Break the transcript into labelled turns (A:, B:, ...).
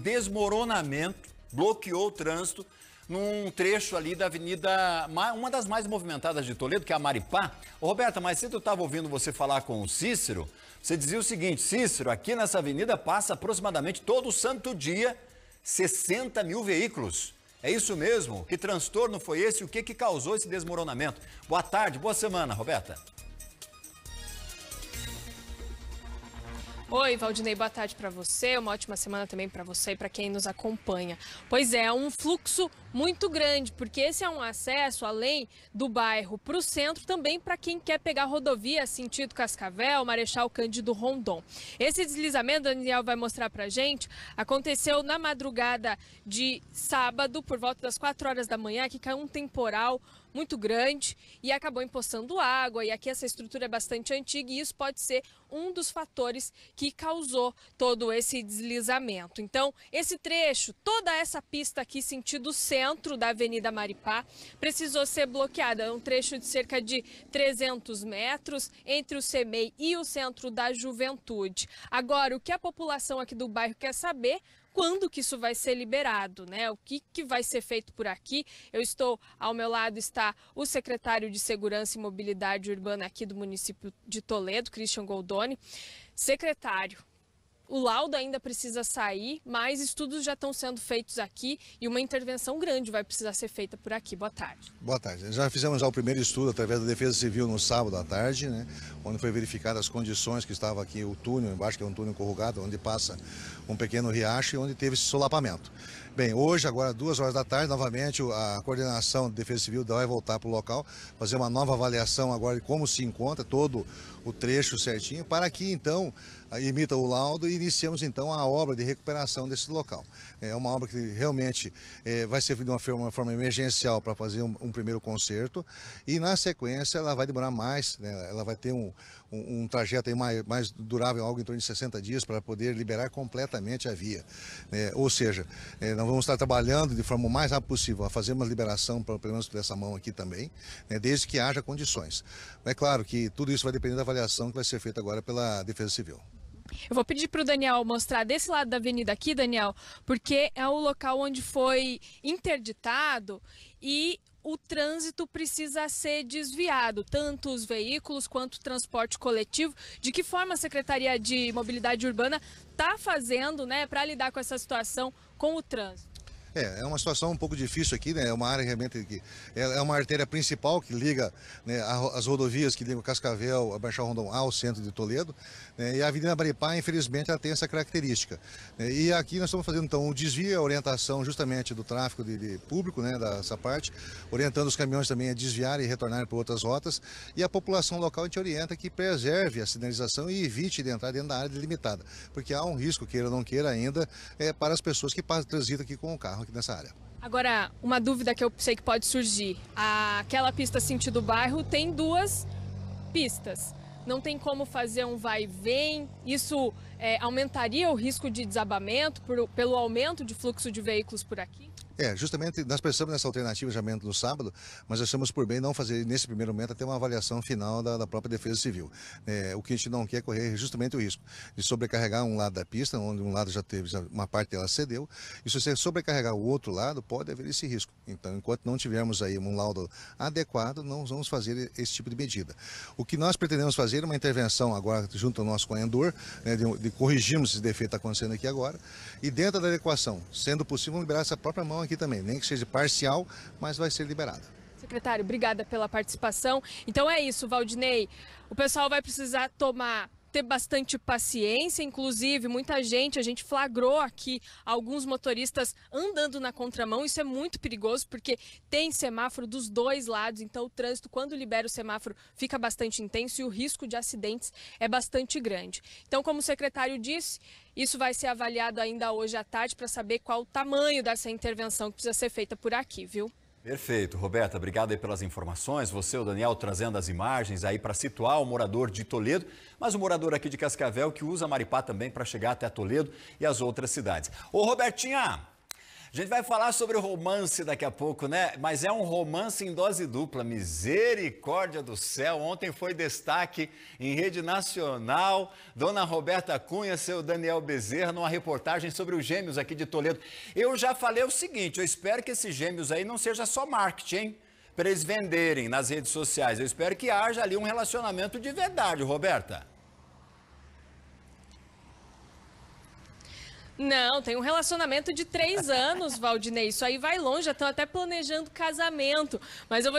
A: desmoronamento, bloqueou o trânsito num trecho ali da avenida, uma das mais movimentadas de Toledo, que é a Maripá. Ô, Roberta, mas cedo eu estava ouvindo você falar com o Cícero, você dizia o seguinte, Cícero, aqui nessa avenida passa aproximadamente todo santo dia 60 mil veículos. É isso mesmo? Que transtorno foi esse? O que, que causou esse desmoronamento? Boa tarde, boa semana, Roberta.
B: Oi, Valdinei, boa tarde para você. Uma ótima semana também para você e para quem nos acompanha. Pois é, um fluxo muito grande, porque esse é um acesso além do bairro para o centro, também para quem quer pegar rodovia sentido assim, Cascavel, Marechal Cândido Rondon. Esse deslizamento, Daniel vai mostrar para gente, aconteceu na madrugada de sábado, por volta das 4 horas da manhã, que caiu um temporal muito grande e acabou empoçando água. E aqui essa estrutura é bastante antiga e isso pode ser um dos fatores que causou todo esse deslizamento. Então, esse trecho, toda essa pista aqui, sentido centro, centro da Avenida Maripá precisou ser bloqueada. É um trecho de cerca de 300 metros entre o CEMEI e o Centro da Juventude. Agora, o que a população aqui do bairro quer saber quando que isso vai ser liberado, né? O que, que vai ser feito por aqui? Eu estou, ao meu lado está o secretário de Segurança e Mobilidade Urbana aqui do município de Toledo, Christian Goldoni. Secretário, o laudo ainda precisa sair, mas estudos já estão sendo feitos aqui e uma intervenção grande vai precisar ser feita por aqui. Boa tarde.
C: Boa tarde. Já fizemos já o primeiro estudo através da Defesa Civil no sábado à tarde, né, onde foi verificada as condições que estava aqui o túnel embaixo, que é um túnel corrugado, onde passa um pequeno riacho e onde teve esse solapamento. Bem, hoje, agora duas horas da tarde, novamente a coordenação de Defesa Civil vai voltar para o local, fazer uma nova avaliação agora de como se encontra todo o trecho certinho, para que então emita o laudo e iniciamos então a obra de recuperação desse local. É uma obra que realmente é, vai servir de uma forma, uma forma emergencial para fazer um, um, primeiro conserto e na sequência ela vai demorar mais, né? ela vai ter um, um, um trajeto mais, mais, durável, algo em torno de 60 dias para poder liberar completamente a via. É, ou seja, é, nós vamos estar trabalhando de forma o mais rápida possível a fazer uma liberação, pra, pelo menos dessa mão aqui também, né? desde que haja condições. É claro que tudo isso vai depender da avaliação que vai ser feita agora pela Defesa Civil.
B: Eu vou pedir para o Daniel mostrar desse lado da avenida aqui, Daniel, porque é o local onde foi interditado e o trânsito precisa ser desviado, tanto os veículos quanto o transporte coletivo. De que forma a Secretaria de Mobilidade Urbana está fazendo né, para lidar com essa situação com o trânsito?
C: É, é uma situação um pouco difícil aqui, né? É uma área realmente que é, é uma artéria principal que liga né, as rodovias que ligam Cascavel, a Baixar Rondon ao centro de Toledo. Né? E a Avenida Baripá, infelizmente, ela tem essa característica. Né? E aqui nós estamos fazendo então um desvio, a orientação justamente do tráfego de, de público, né? Dessa parte, orientando os caminhões também a desviar e retornar por outras rotas. E a população local a gente orienta que preserve a sinalização e evite de entrar dentro da área delimitada, porque há um risco, queira ou não queira ainda, é, para as pessoas que transitam aqui com o carro carro aqui nessa área.
B: Agora, uma dúvida que eu sei que pode surgir. Aquela pista sentido bairro tem duas pistas não tem como fazer um vai e vem, isso é, aumentaria o risco de desabamento por, pelo aumento de fluxo de veículos por aqui?
C: É, justamente nós pensamos nessa alternativa de aumento no sábado, mas achamos por bem não fazer nesse primeiro momento até uma avaliação final da, da própria Defesa Civil. É, o que a gente não quer é correr justamente o risco de sobrecarregar um lado da pista, onde um lado já teve, já uma parte dela cedeu, e se você sobrecarregar o outro lado, pode haver esse risco. Então, enquanto não tivermos aí um laudo adequado, não vamos fazer esse tipo de medida. O que nós pretendemos fazer fazer uma intervenção agora junto ao nosso corredor, né, de, de corrigirmos esse defeito que está acontecendo aqui agora. E dentro da adequação, sendo possível, liberar essa própria mão aqui também, nem que seja parcial, mas vai ser liberada.
B: Secretário, obrigada pela participação. Então é isso, Valdinei. O pessoal vai precisar tomar ter bastante paciência, inclusive muita gente, a gente flagrou aqui alguns motoristas andando na contramão, isso é muito perigoso porque tem semáforo dos dois lados, então o trânsito quando libera o semáforo fica bastante intenso e o risco de acidentes é bastante grande. Então, como o secretário disse, isso vai ser avaliado ainda hoje à tarde para saber qual o tamanho dessa intervenção que precisa ser feita por aqui, viu?
A: Perfeito, Roberta, obrigado aí pelas informações. Você, o Daniel, trazendo as imagens aí para situar o morador de Toledo, mas o morador aqui de Cascavel que usa Maripá também para chegar até Toledo e as outras cidades. Ô, Robertinha, a gente vai falar sobre o romance daqui a pouco, né? Mas é um romance em dose dupla. Misericórdia do céu. Ontem foi destaque em rede nacional. Dona Roberta Cunha, seu Daniel Bezerra, numa reportagem sobre os gêmeos aqui de Toledo. Eu já falei o seguinte: eu espero que esses gêmeos aí não seja só marketing, hein? Para eles venderem nas redes sociais. Eu espero que haja ali um relacionamento de verdade, Roberta.
B: Não, tem um relacionamento de três anos, Valdinei. Isso aí vai longe, já estão até planejando casamento. Mas eu vou te